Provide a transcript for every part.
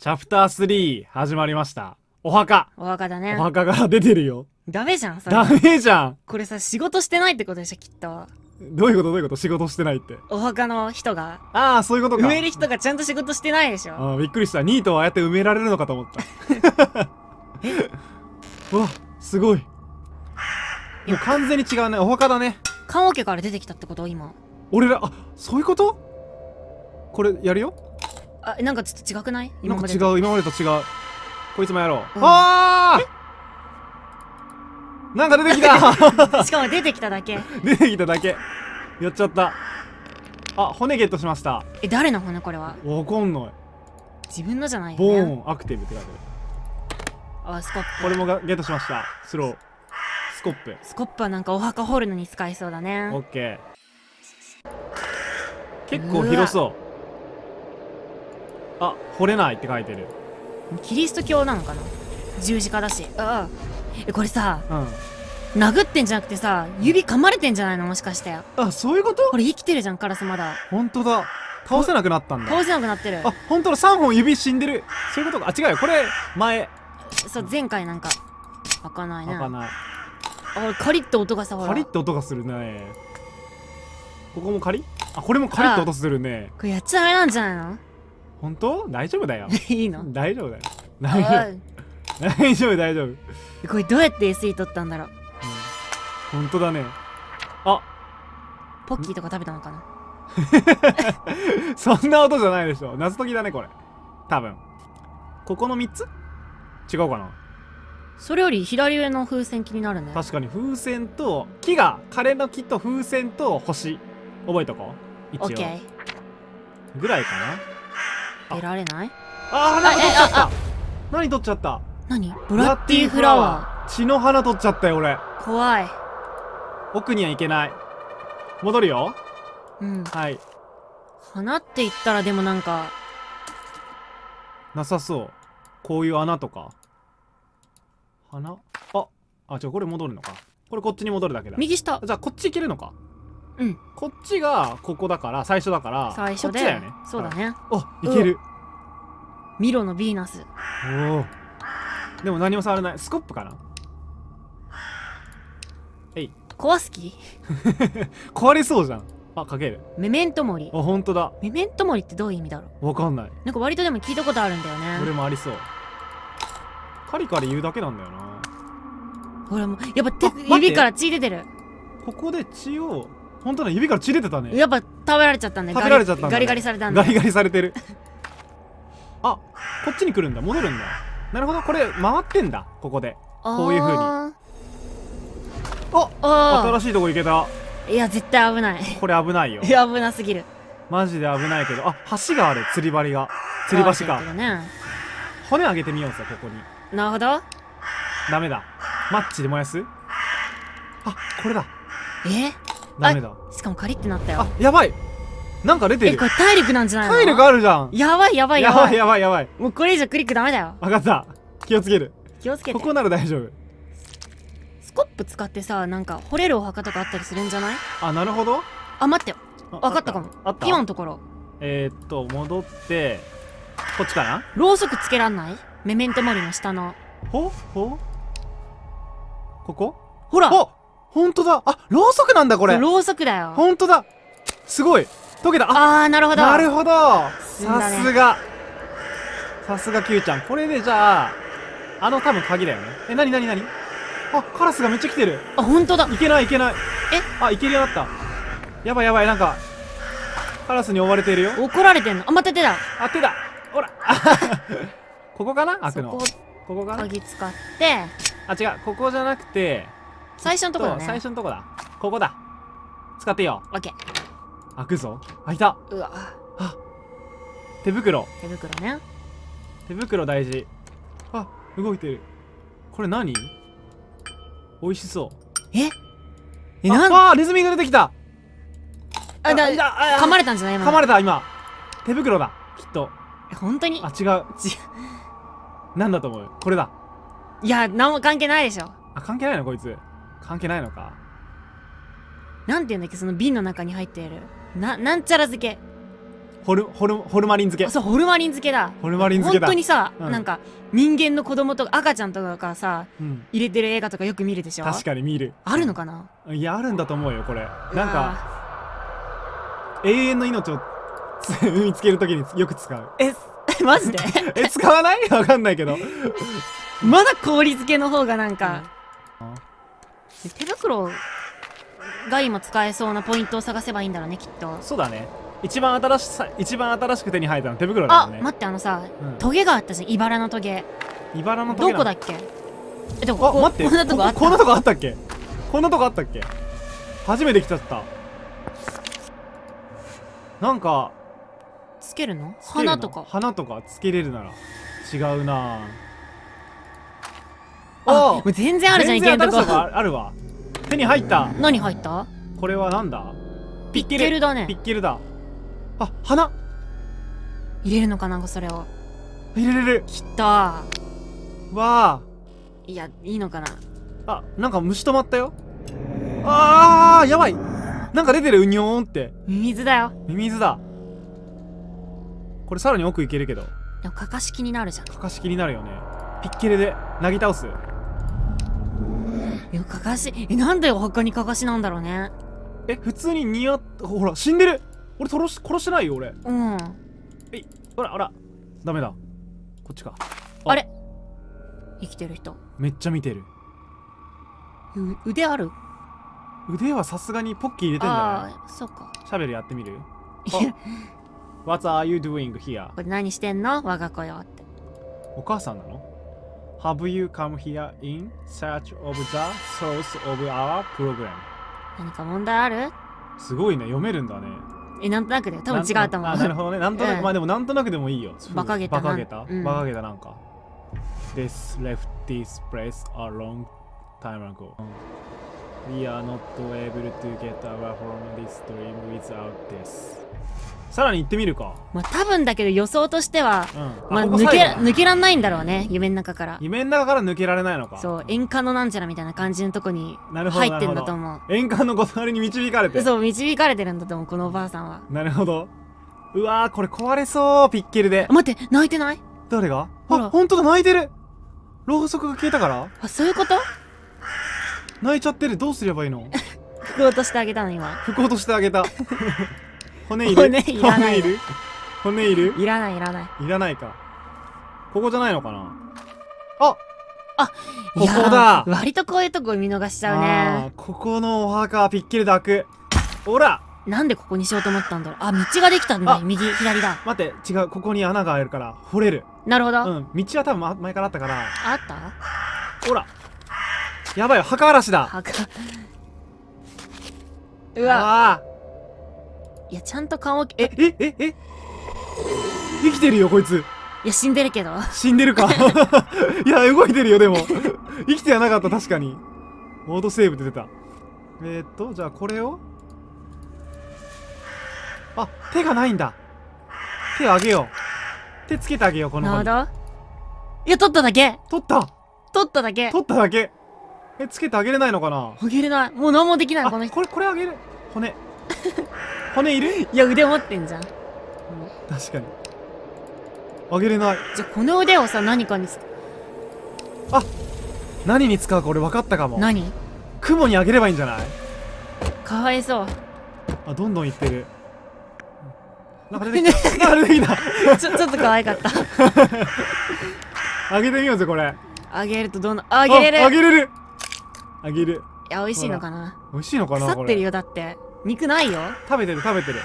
チャプター3始まりました。お墓。お墓だね。お墓が出てるよ。ダメじゃん、それ。ダメじゃん。これさ、仕事してないってことでしょ、きっと。どういうことどういうこと仕事してないって。お墓の人が。ああ、そういうことか。埋める人がちゃんと仕事してないでしょ。あびっくりした。ニートはああやって埋められるのかと思った。うわ、すごい。もう完全に違うね。お墓だね。棺桶から出てきたってこと今。俺ら、あ、そういうことこれ、やるよあなんかちょっと違くない今まで違う今までと違うこいつもやろう、うん、ああなんか出てきた しかも出てきただけ 出てきただけやっちゃったあ骨ゲットしましたえ誰の骨これはわかんない自分のじゃないよ、ね、ボーンアクティブって書いてあるあスコップこれもゲットしましたスロースコップスコップはなんかお墓掘るのに使えそうだねオッケー結構広そうあ掘れないって書いてるキリスト教なのかな十字架だしああこれさ、うん、殴ってんじゃなくてさ指噛まれてんじゃないのもしかしてあそういうことこれ生きてるじゃんカラスまだ本当だ倒せなくなったんだ倒せなくなってるあ本当だ3本指死んでるそういうことかあ違うよこれ前そう前回なんか開かないね開かないあカリッと音がさほらカリッと音がするねここもカリあこれもカリッと音するねこれやっちゃあれなんじゃないの本当大丈夫だよいいの大丈夫だよ大丈夫大丈夫大丈夫これどうやって SE 取ったんだろう、本当だねあポッキーとか食べたのかな そんな音じゃないでしょ謎解きだねこれ多分ここの3つ違うかなそれより左上の風船気になるね確かに風船と木が枯れの木と風船と星覚えとこう一応ぐらいかな出られないああ花取っちゃった何取っちゃった何ブラッディフラワー血の花取っちゃったよ俺怖い奥には行けない戻るようんはい花って言ったらでもなんかなさそうこういう穴とか花ああじゃあこれ戻るのかこれこっちに戻るだけだ右下じゃあこっち行けるのかこっちがここだから最初だから最初でこっちだよねそうだね、はい、いけるミロのヴィーナスおでも何も触れないスコップかなえい壊す気 壊れそうじゃんあかけるメメントモリあ本当だメメントモリってどういう意味だろうわかんないなんか割とでも聞いたことあるんだよね俺もありそうカリカリ言うだけなんだよなほらもうやっぱ手指から血出てるここで血を本当だ指から血出てたねやっぱ食べられちゃったね食べられちゃったガリガリされたんだガリガリされてる あこっちに来るんだ戻るんだなるほどこれ回ってんだここでこういうふうにあ新しいとこ行けたいや絶対危ないこれ危ないよいや危なすぎるマジで危ないけどあ橋がある釣り針が釣り橋か、ね、骨あげてみようぜここになるほどダメだマッチで燃やすあこれだえダメだしかもカリってなったよあやばいなんか出てるこれ体力なんじゃないの体力あるじゃんやばいやばいやばいやばいやばいもうこれ以上クリックダメだよわかった気をつける気をつけてここなら大丈夫スコップ使ってさなんか掘れるお墓とかあったりするんじゃないあなるほどあ待ってよ。分かったかもあった今のところえー、っと戻ってこっちかなろうそくつけらんないメメントモリの下のほほここほらほほんとだあ、ろうそくなんだこれろうそくだよほんとだすごい溶けたああなるほどなるほどさすがさすが Q ちゃんこれでじゃああの多分鍵だよねえなになになにあカラスがめっちゃ来てるあ本当だいけないいけないえあいけるようになったやばいやばいなんかカラスに追われてるよ怒られてんのあまた手だあ手だほら ここかな開くのここかな鍵使ってあ違うここじゃなくて最初のとこだ、ね、最初のとこだここだ使ってよオッケー開くぞ開いたうわあ手袋手袋ね手袋大事あ動いてるこれ何美味しそうええなんあネズミが出てきたあだあ噛まれたんじゃない今噛まれた今手袋だきっと本当にあ違う違う何だと思うこれだいや何も関係ないでしょあ関係ないのこいつ関係ないのかなんて言うんだっけその瓶の中に入っているななんちゃら漬けホルホルホルマリン漬けそうホルマリン漬けだホルマリン漬けだ本当にさ、うん、なんか人間の子供とか赤ちゃんとかがさ、うん、入れてる映画とかよく見るでしょ確かに見るあるのかな、いやあるんだと思うよこれなんか永遠の命を 見つけるときによく使うえマジで え使わないわかんないけど まだ氷漬けの方がなんか、うん手袋が今使えそうなポイントを探せばいいんだろうねきっとそうだね一番新しさ一番新しく手に入ったの手袋だもねあ待ってあのさ、うん、トゲがあったじゃんいばらのトゲいばらのトゲどこだっけえでもこ待ってこんなとこあったこんなとこあったっけこんなとこあったっけ初めて来ちゃったなんかつけるの花とか花とかつけれるなら違うなぁあ全然あるじゃんいけるとこあるわ手に入った何入ったこれはなんだピッケルだねピッケルだあ花入れるのかなんかそれを入れれるきたわあいやいいのかなあなんか虫止まったよあやばいなんか出てるうにょーんってミミズだよミミズだこれさらに奥いけるけどでもかかし気になるじゃんかかし気になるよねピッケルでなぎ倒すいや、かかし、え、なんでお墓にかかしなんだろうね。え、普通に似合っ、ほら、死んでる俺殺し、殺してないよ、俺。うん。えい、ほら、あら、ダメだ。こっちか。あれ生きてる人。めっちゃ見てる。う腕ある腕はさすがにポッキー入れてんだね。ああ、そっか。シャベルやってみる ?What are you doing here? これ何してんの我が子よって。お母さんなの Have you come here in search of the source of our program? 何か問題あるすごいね、読めるんだね。え、なんとなくで、多分違うと思う。なるほどね、なんとなく、まあでもなんとなくでもいいよ。バカげた。バカげた、うん、バカげたなんか。This left this place a long time ago. We are not able to get away from this dream without this. さらに行ってみるかまあ多分だけど予想としては、うん、まあ抜け抜けらんないんだろうね夢の中から夢の中から抜けられないのかそう円環のなんちゃらみたいな感じのとこに入ってんだと思う演歌の断りに導かれてそう導かれてるんだと思うこのおばあさんはなるほどうわーこれ壊れそうピッケルで待って泣いてない誰がほあ本当だ泣いてるろうそくが消えたからあそういうこと泣いちゃってるどうすればいいのこう としてあげたの今こうとしてあげた 骨いる骨いらない。骨いるいらないいらない。いらないか。ここじゃないのかなああここだ割とこういうとこ見逃しちゃうね。ここのお墓はぴっきりで開く。ほらなんでここにしようと思ったんだろう。あ、道ができたんだ右、左だ。待って、違う。ここに穴があるから、掘れる。なるほど。うん。道は多分前からあったから。あったほら。やばいよ。墓嵐だ。墓。うわ。いや、ちゃんと顔、え、え、え、え生きてるよ、こいつ。いや、死んでるけど。死んでるか。いや、動いてるよ、でも。生きてはなかった、確かに。モードセーブで出た。えー、っと、じゃあこれを。あ、手がないんだ。手をあげよう。手つけてあげよう、このに。なるほど。いや、取っただけ。取った取っただけ。取っただけ。え、つけてあげれないのかなあげれない。もう何もできない、この人。これ、これあげる。骨。骨いるいや腕持ってんじゃん、確かにあげれないじゃあこの腕をさ何かにあ何に使うか俺分かったかも何雲にあげればいいんじゃないかわいそうあどんどんいってるなんか出てきた ちょちょっと可愛かった あげてみようぜこれあげるとどんなあげれるあげれるあげるいや美味しいのかな美味しいのかな腐ってるよだって肉ないよ食べてる食べてる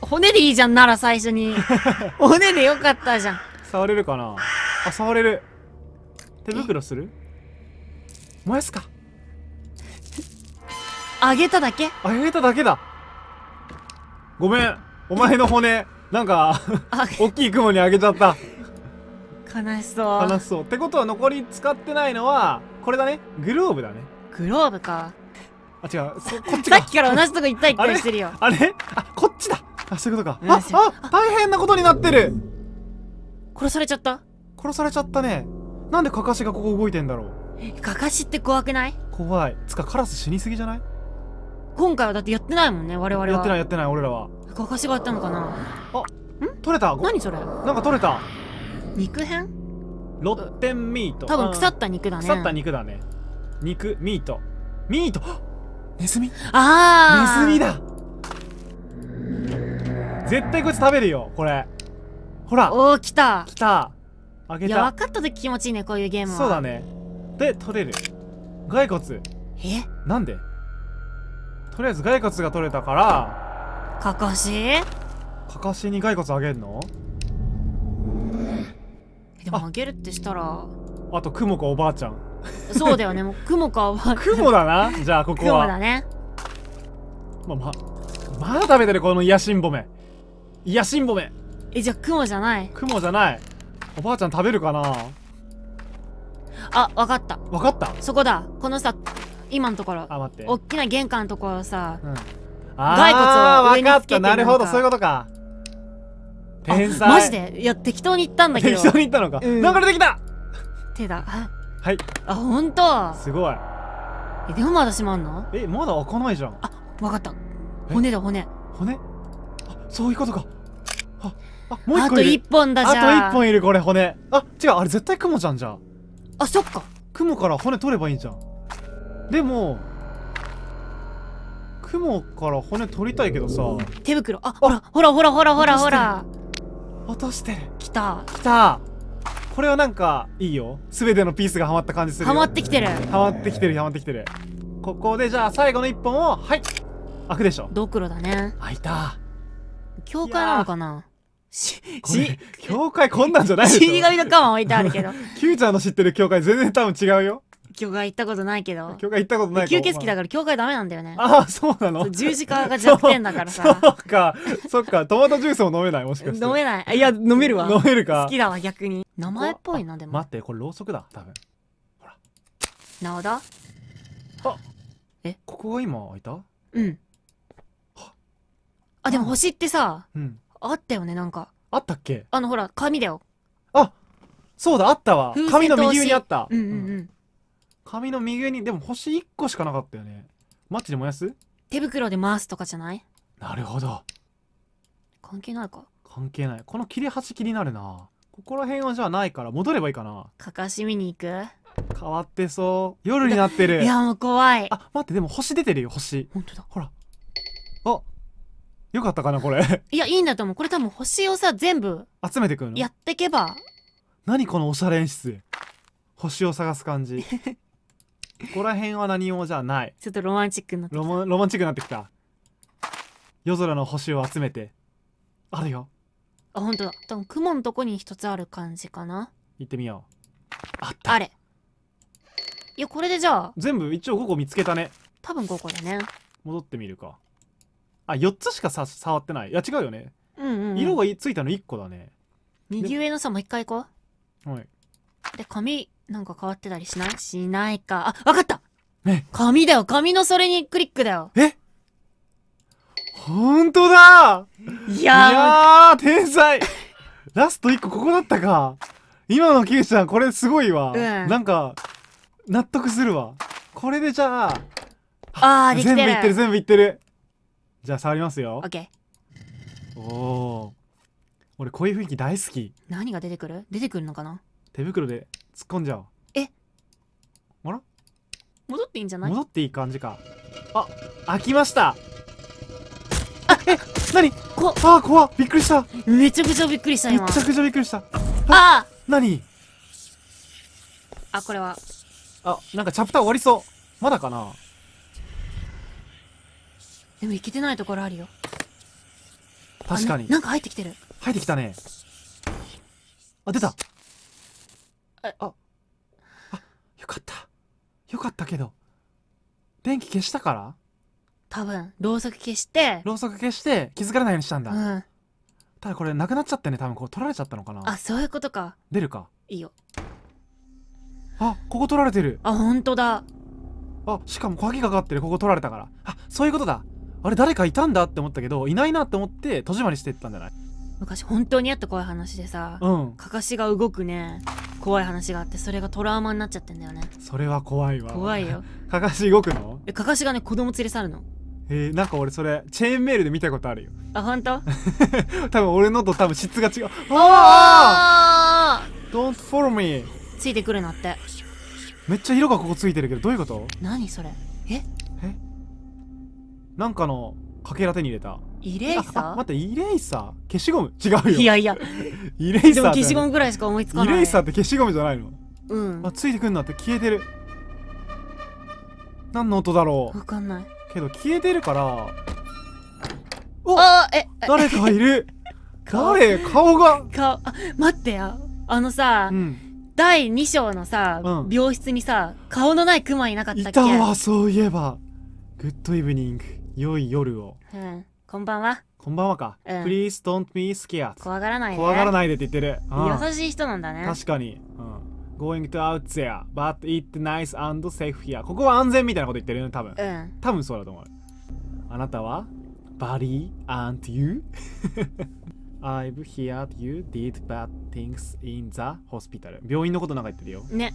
骨でいいじゃんなら最初に 骨でよかったじゃん触れるかなあ触れる手袋する燃やすかあげただけあげただけだごめんお前の骨なんか大きい雲にあげちゃった悲しそう悲しそうってことは残り使ってないのはこれだねグローブだねグローブかあ違うそ こっちさっきから同じとこ一体たりしてるよあれあこっちだあそういうことかああ大変なことになってる殺されちゃった殺されちゃったねなんでカカシがここ動いてんだろうカカシって怖くない怖いつかカラス死にすぎじゃない今回はだってやってないもんね我々はやってないやってない俺らはカカシがやったのかなあん取れた何それなんか取れた肉片ロッテンミート多分腐った肉だね腐った肉だね肉ミートミートネズミああネズミだ絶対こいつ食べるよこれほらおお来た来たあげたいや分かった時気持ちいいねこういうゲームはそうだねで取れる骸骨えなんでとりあえず骸骨が取れたからかかしかかしに骸骨あげるのでもあげるってしたらあとクモかおばあちゃんそうだよねもう雲か雲だなじゃあここは雲だねまあままだ食べてるこの癒しんぼめ癒しんぼめえじゃあ雲じゃない雲じゃないおばあちゃん食べるかなあわかったわかったそこだこのさ今のところあ待って大きな玄関のところさ、うん、あ骸骨を上につけてなるほどそういうことか天才マジでいや適当に言ったんだけど適当に言ったのか、うん、流れてきた手だはいあ本当すごいえでもまだ閉まんのえまだ開かないじゃんあわかった骨だ骨骨あそういうことかああもう一個あと一本だじゃあと一本いるこれ骨あ違うあれ絶対クモじゃんじゃん。あそっか雲から骨取ればいいんじゃんでも雲から骨取りたいけどさ手袋あほらほらほらほらほらほら落としてるきた来たこれはなんかいいよ全てのピースがはまった感じするはまってきてるはまってきてるはまってきてるここでじゃあ最後の1本をはい開くでしょドクロだね開いた教会なのかなし、教会こんなんじゃないでしょ死神のカマ置いてあるけど。キューちゃんの知ってる教会全然多分違うよ。教会行ったことないけど教会行ったことない吸血鬼だから教会ダメなんだよねああそうなの十字架が弱点だからさ そっかそっかトマトジュースも飲めないもしかして飲めないいや飲めるわ飲めるか好きだわ逆に名前っぽいなでも待ってこれろうそくだ多分ほらなおだあえここが今開いたうんあでも星ってさ、うん、あったよねなんかあったっけあのほら紙だよあそうだあったわ紙の右上にあったうんうんうん、うん紙の右上にでも星1個しかなかったよねマッチで燃やす手袋で回すとかじゃないなるほど関係ないか関係ないこの切れ端気になるなここら辺はじゃあないから戻ればいいかなかかし見に行く変わってそう夜になってるいやもう怖いあ待ってでも星出てるよ星本当だほらあよかったかなこれいやいいんだと思うこれ多分星をさ全部集めてくるのやってけば何このおしゃれ演出星を探す感じここら辺は何もじゃないちょっとロマンチックになってきロマロマンチックになってきた夜空の星を集めてあるよあ本当だ多分雲のとこに一つある感じかな行ってみようあったあれいやこれでじゃあ全部一応5個見つけたね多分5個だね戻ってみるかあ4つしかさ触ってないいや違うよね、うんうんうん、色がついたの1個だね右上のさもう一回行こうはいで髪なんか変わってたりしないしないか。あ、わかったえ紙だよ紙のそれにクリックだよえほんとだいやー天才 ラスト1個ここだったか今のキウちゃんこれすごいわ、うん、なんか納得するわこれでじゃあああできてる全部いってる全部いってるじゃあ触りますよオッケーおお俺こういう雰囲気大好き何が出てくる出てくるのかな手袋で突っ込んじゃおうえあら戻っていいんじゃない戻っていい感じかあ開きましたあえ何こあ怖びっくりしためちゃくちゃびっくりした今めちゃくちゃびっくりしたあ何あこれはあなんかチャプター終わりそうまだかなでもいけてないところあるよ確かになんか入ってきてる入ってきたねあ出たああよかったよかったけど電気消したから多分ろうそく消してろうそく消して気づかれないようにしたんだ、うん、ただこれなくなっちゃってね多分こう取られちゃったのかなあそういうことか出るかいいよあここ取られてるあ本当だあしかも鍵かかってるここ取られたからあそういうことだあれ誰かいたんだって思ったけどいないなって思って戸締まりしてったんじゃない昔本当にあった怖い話でさ、うん、かかしが動くね怖い話があってそれがトラウマになっちゃってんだよねそれは怖いわ怖いよ かかし動くのえかかしがね子供連れ去るのえー、なんか俺それチェーンメールで見たことあるよあ本当 多分俺のと多分質が違うああ Don't follow me ついてくるなってめっちゃ色がここついてるけどどういうこと何それええなんかのかけら手に入れたイレイサー待ってイレイサー消しゴム違うよいやいやイレイサーでも消しゴムぐらいしか思いつかないイレイサーって消しゴムじゃないのうんあついてくんなって消えてる何の音だろうわかんないけど消えてるからおあえ誰かいる 誰顔が顔あ待ってやあのさ、うん、第2章のさ、うん、病室にさ顔のないクマいなかったっけいたわそういえばグッドイブニング良い夜を、うんこんばんは。こんばんはか。うん Please don't be scared. 怖がらないで。怖がらないでって言ってる。優しい人なんだね。確かに。うん。Going to out there, but it s nice and safe here. ここは安全みたいなこと言ってるよね、多分。うん。多分そうだと思う。あなたは Buddy and you? I've heard you did bad things in the hospital. 病院のことなんか言ってるよ。ね。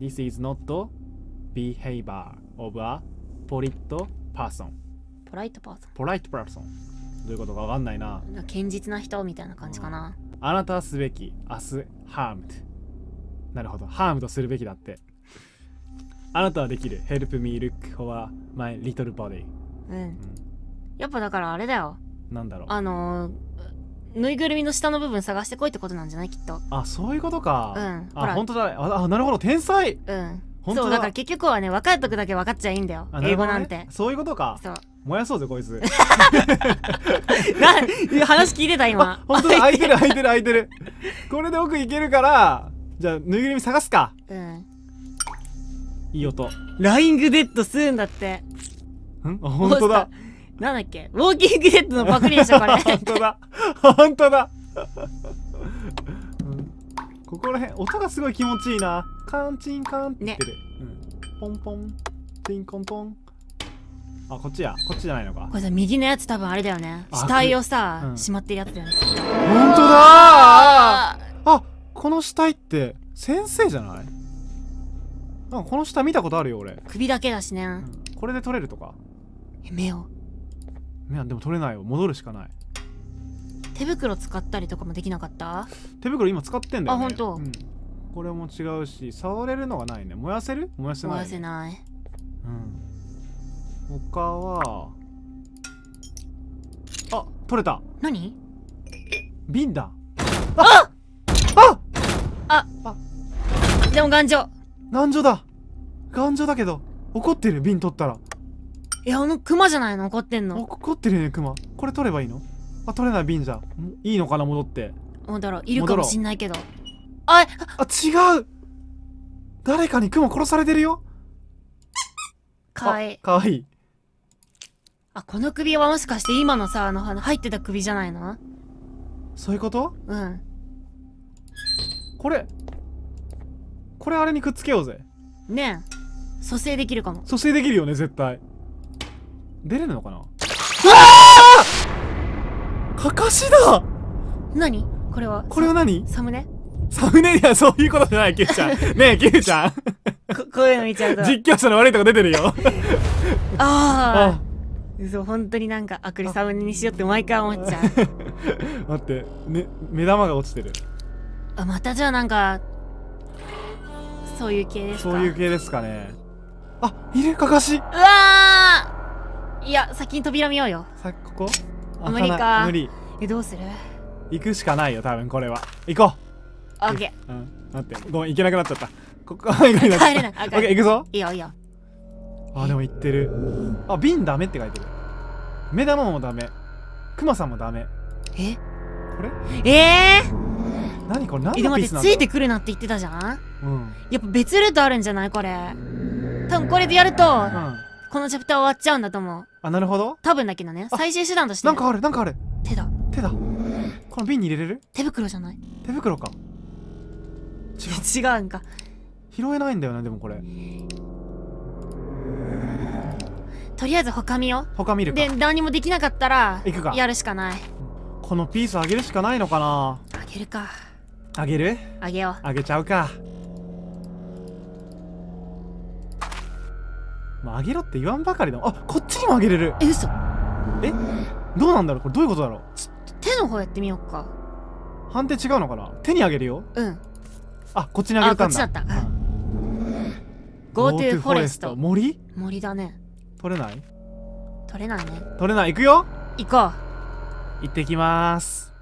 うん、This is not the behavior of a polite person. ポライトパーソン。ポライトパーソン。どういうことかわかんないな。な堅実な人みたいな感じかな。あなたはすべき、明日、ハームなるほど。ハームとするべきだって。あなたはできる。Help me look for my little body。うん。うん、やっぱだからあれだよ。なんだろう。あのーぬいぐるみの下の部分探してこいってことなんじゃないきっとあそういうことかうんあ本当だあなるほど天才うんそうだから結局はね分かっとくだけ分かっちゃいいんだよ、英語なんてそういうことかそう燃やそうぜこいつ な話聞いてた今本当 だ開いてる開いてる開いてるこれで奥いけるからじゃあぬいぐるみ探すかうんいい音ライングデッドするんだってんあ本当だなんだっけウォーキングデッドのパクリでしょこれ本当だ本当だ、うん、ここら辺音がすごい気持ちいいなカンチンカンってね、うん、ポンポンチンコンポンあこっちやこっちじゃないのかこれさ右のやつ多分あれだよね死体をさ、うん、しまってるやつだよね本当だあこの死体って先生じゃないなんかこの下見たことあるよ俺首だけだしね、うん、これで取れるとか目を目はでも取れないよ戻るしかない手袋使ったりとかもできなかった手袋今使ってんだよ、ね、あ本当、うん、これも違うし触れるのがないね燃やせる燃やせない、ね、燃やせないうん他はあ取れた何瓶だああああでも頑丈頑丈だ頑丈だけど怒ってる瓶取ったらいやあのクマじゃないの怒ってんの怒ってるねクマこれ取ればいいのあ取れない瓶じゃいいのかな戻って戻ろういるかもしんないけどああ違う誰かにクマ殺されてるよかわいいかわいいあ、この首はもしかして今のさ、あの、入ってた首じゃないのそういうことうん。これ、これあれにくっつけようぜ。ねえ。蘇生できるかも。蘇生できるよね、絶対。出れるのかなあかかしだ何これはこれは何サムネサムネにはそういうことじゃない、キューちゃん。ねえ、キューちゃん。ここういうの見ちゃうと。実況者の悪いとこ出てるよ。ああ。そう本当になんかあクリサムネにしようって毎回思っちゃう 待って、ね、目玉が落ちてるあまたじゃあなんかそういう系ですかそういう系ですかねあ入れかかしうわいや先に扉見ようよさここ無理か無理えどうする行くしかないよ多分これは行こう OK、うん、待ってごめん行けなくなっちゃったここ 帰れないオッケ行くぞいいよいいよあでも言ってるあ瓶ダメって書いてる目玉もダメクマさんもダメえこれええー、何これ何のピースなんだついてくるなって言ってたじゃんうんやっぱ別ルートあるんじゃないこれ多分これでやると、うん、このチャプター終わっちゃうんだと思うあなるほど多分だけどね最終手段としてなんかあるなんかある手だ手だこの瓶に入れれる手袋じゃない手袋か違う 違うんか拾えないんだよねでもこれとりあえず他見よ他見るで何もできなかったら行くかやるしかないこのピースあげるしかないのかなあげるかあげるあげようあげちゃうかまあ、あげろって言わんばかりのあこっちにもあげれるえ嘘えどうなんだろうこれどういうことだろう手の方やってみようか判定違うのかな手にあげるようんあこっちにあげたんだあこっちだった、うん GoTo フォレスト森森だね取れない取れないね取れない行くよ行こう行ってきます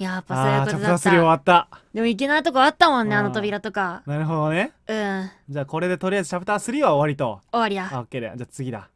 やっぱそういうことだったー3終わったでも行けないとこあったもんねあの扉とかなるほどねうんじゃあこれでとりあえずチャプター3は終わりと終わりやオッケーでじゃあ次だ